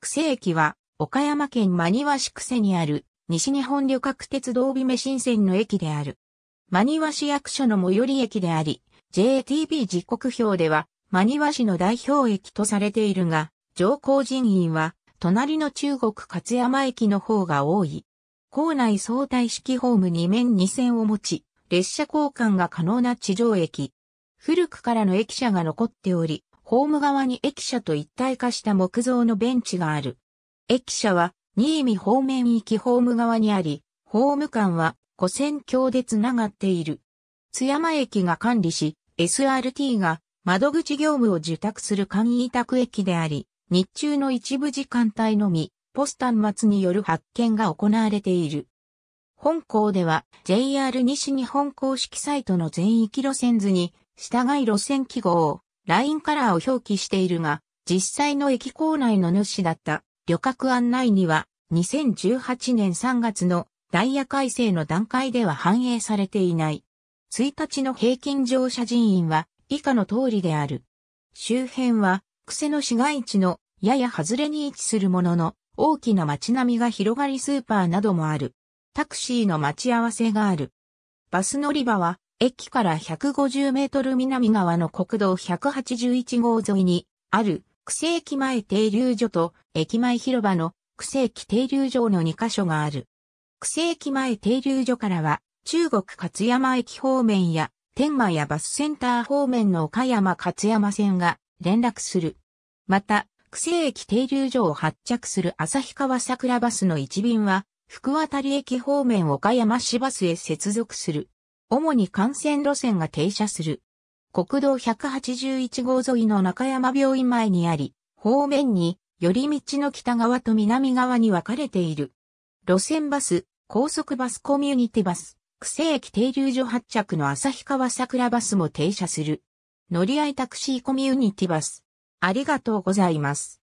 久世駅は、岡山県真庭市久世にある、西日本旅客鉄道美目新線の駅である。真庭市役所の最寄り駅であり、JTB 時刻表では、真庭市の代表駅とされているが、上皇人員は、隣の中国勝山駅の方が多い。校内相対式ホーム2面2線を持ち、列車交換が可能な地上駅。古くからの駅舎が残っており、ホーム側に駅舎と一体化した木造のベンチがある。駅舎は、新見方面行きホーム側にあり、ホーム間は、古線橋でつながっている。津山駅が管理し、SRT が窓口業務を受託する簡易委託駅であり、日中の一部時間帯のみ、ポスター末による発見が行われている。本校では JR 西日本公式サイトの全域路線図に従い路線記号、ラインカラーを表記しているが、実際の駅構内の主だった旅客案内には、2018年3月のダイヤ改正の段階では反映されていない。1日の平均乗車人員は以下の通りである。周辺は、癖の市街地のやや外れに位置するものの、大きな街並みが広がりスーパーなどもある。タクシーの待ち合わせがある。バス乗り場は駅から150メートル南側の国道181号沿いにある、区政駅前停留所と駅前広場の区政駅停留所の2カ所がある。区政駅前停留所からは、中国勝山駅方面や、天満やバスセンター方面の岡山勝山線が連絡する。また、区政駅停留所を発着する旭川桜バスの1便は、福渡駅方面岡山市バスへ接続する。主に幹線路線が停車する。国道181号沿いの中山病院前にあり、方面に、寄り道の北側と南側に分かれている。路線バス、高速バスコミュニティバス、区政駅停留所発着の旭川桜バスも停車する。乗り合いタクシーコミュニティバス。ありがとうございます。